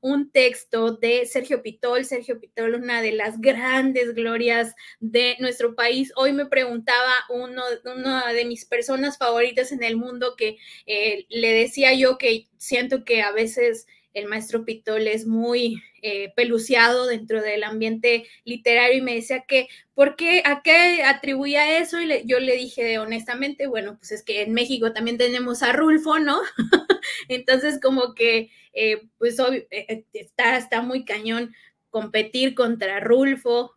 un texto de Sergio Pitol. Sergio Pitol, una de las grandes glorias de nuestro país. Hoy me preguntaba uno, una de mis personas favoritas en el mundo que eh, le decía yo que siento que a veces el maestro Pitol es muy eh, peluciado dentro del ambiente literario y me decía que, ¿por qué? ¿A qué atribuía eso? Y yo le dije honestamente, bueno, pues es que en México también tenemos a Rulfo, ¿no? Entonces como que, eh, pues eh, está, está muy cañón competir contra Rulfo,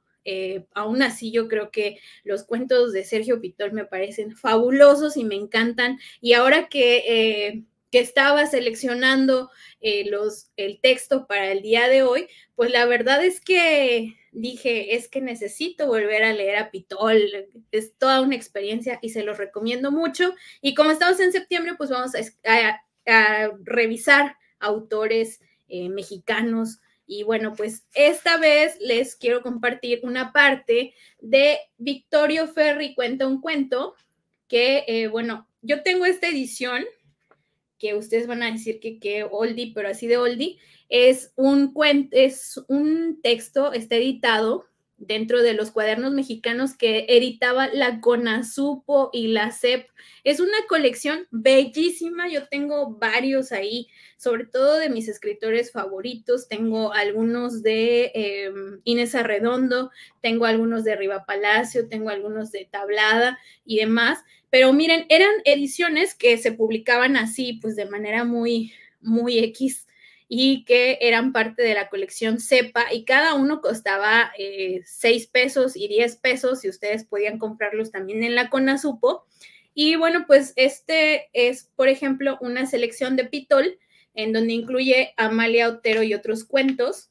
aún así yo creo que los cuentos de Sergio Pitol me parecen fabulosos y me encantan. Y ahora que que estaba seleccionando eh, los, el texto para el día de hoy, pues la verdad es que dije, es que necesito volver a leer a Pitol, es toda una experiencia y se los recomiendo mucho. Y como estamos en septiembre, pues vamos a, revisar autores eh, mexicanos. Y bueno, pues esta vez les quiero compartir una parte de Victorio Ferri Cuenta un cuento, que eh, bueno, yo tengo esta edición que ustedes van a decir que qué oldie, pero así de oldie, es un, es un texto, está editado dentro de los cuadernos mexicanos que editaba la CONASUPO y la CEP. Es una colección bellísima, yo tengo varios ahí, sobre todo de mis escritores favoritos, tengo algunos de em, Inés Arredondo, tengo algunos de Riva Palacio, tengo algunos de Tablada y demás, pero miren, eran ediciones que se publicaban así, pues de manera muy, muy X y que eran parte de la colección cepa y cada uno costaba eh, seis 6 pesos y 10 pesos y ustedes podían comprarlos también en la Conasupo. Y bueno, pues este es, por ejemplo, una selección de Pitol en donde incluye Amalia Otero y otros cuentos.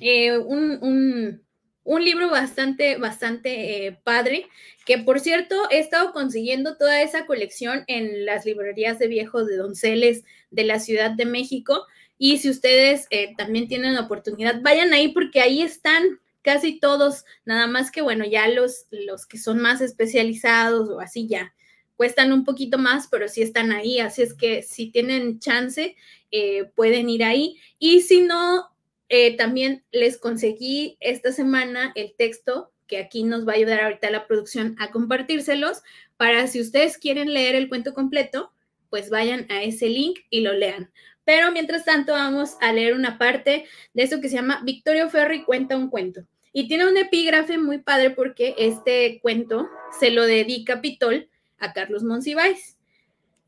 Eh, un un libro bastante, bastante eh, padre, que por cierto he estado consiguiendo toda esa colección en las librerías de viejos de Donceles de la Ciudad de México. Y si ustedes eh, también tienen la oportunidad, vayan ahí porque ahí están casi todos, nada más que bueno, ya los, los que son más especializados o así ya cuestan un poquito más, pero sí están ahí, así es que si tienen chance, eh, pueden ir ahí. Y si no, eh, también les conseguí esta semana el texto que aquí nos va a ayudar ahorita la producción a compartírselos para si ustedes quieren leer el cuento completo, pues vayan a ese link y lo lean. Pero mientras tanto vamos a leer una parte de eso que se llama Victorio Ferri cuenta un cuento. Y tiene un epígrafe muy padre porque este cuento se lo dedica Pitol a Carlos Monsiváis.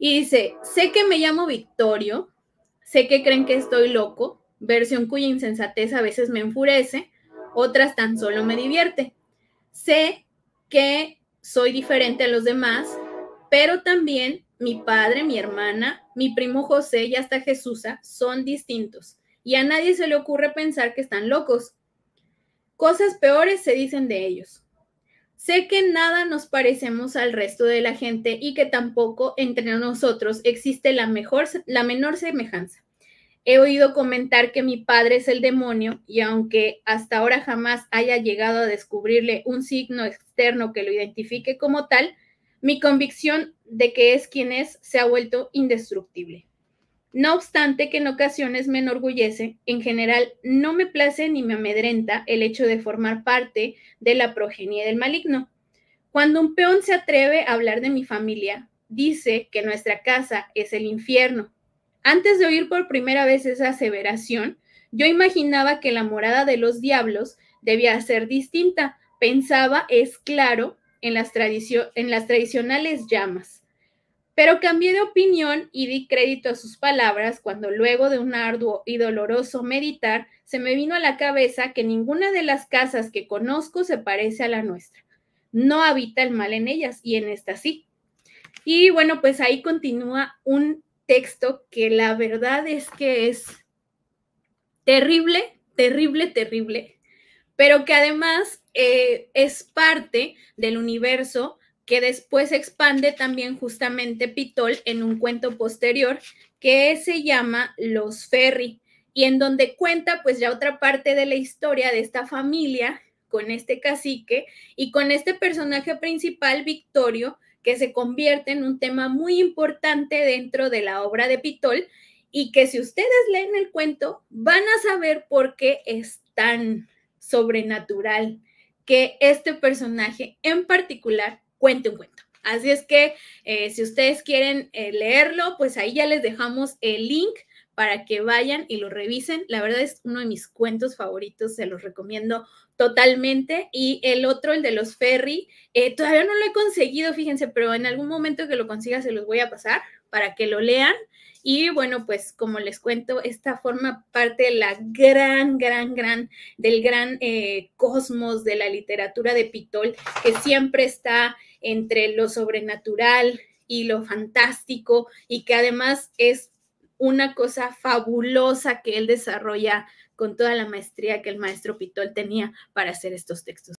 Y dice, sé que me llamo Victorio, sé que creen que estoy loco, versión cuya insensatez a veces me enfurece, otras tan solo me divierte. Sé que soy diferente a los demás, pero también mi padre, mi hermana, mi primo José y hasta Jesusa son distintos. Y a nadie se le ocurre pensar que están locos. Cosas peores se dicen de ellos. Sé que nada nos parecemos al resto de la gente y que tampoco entre nosotros existe la, mejor, la menor semejanza. He oído comentar que mi padre es el demonio y aunque hasta ahora jamás haya llegado a descubrirle un signo externo que lo identifique como tal, mi convicción de que es quien es se ha vuelto indestructible. No obstante que en ocasiones me enorgullece, en general no me place ni me amedrenta el hecho de formar parte de la progenie del maligno. Cuando un peón se atreve a hablar de mi familia, dice que nuestra casa es el infierno antes de oír por primera vez esa aseveración, yo imaginaba que la morada de los diablos debía ser distinta. Pensaba, es claro, en las, tradicionales llamas. Pero cambié de opinión y di crédito a sus palabras cuando luego de un arduo y doloroso meditar se me vino a la cabeza que ninguna de las casas que conozco se parece a la nuestra. No habita el mal en ellas y en esta sí. Y bueno, pues ahí continúa un texto que la verdad es que es terrible, terrible, terrible, pero que además eh, es parte del universo que después expande también justamente Pitol en un cuento posterior que se llama Los Ferry y en donde cuenta pues ya otra parte de la historia de esta familia con este cacique y con este personaje principal, Victorio, que se convierte en un tema muy importante dentro de la obra de Pitol y que si ustedes leen el cuento van a saber por qué es tan sobrenatural que este personaje en particular cuente un cuento. Así es que eh, si ustedes quieren eh, leerlo, pues ahí ya les dejamos el link para que vayan y lo revisen. La verdad es uno de mis cuentos favoritos, se los recomiendo totalmente. Y el otro, el de los ferry, eh, todavía no lo he conseguido, fíjense, pero en algún momento que lo consiga se los voy a pasar para que lo lean. Y bueno, pues como les cuento, esta forma parte de la gran, gran, gran, del gran eh, cosmos de la literatura de Pitol, que siempre está entre lo sobrenatural y lo fantástico y que además es una cosa fabulosa que él desarrolla con toda la maestría que el maestro Pitol tenía para hacer estos textos.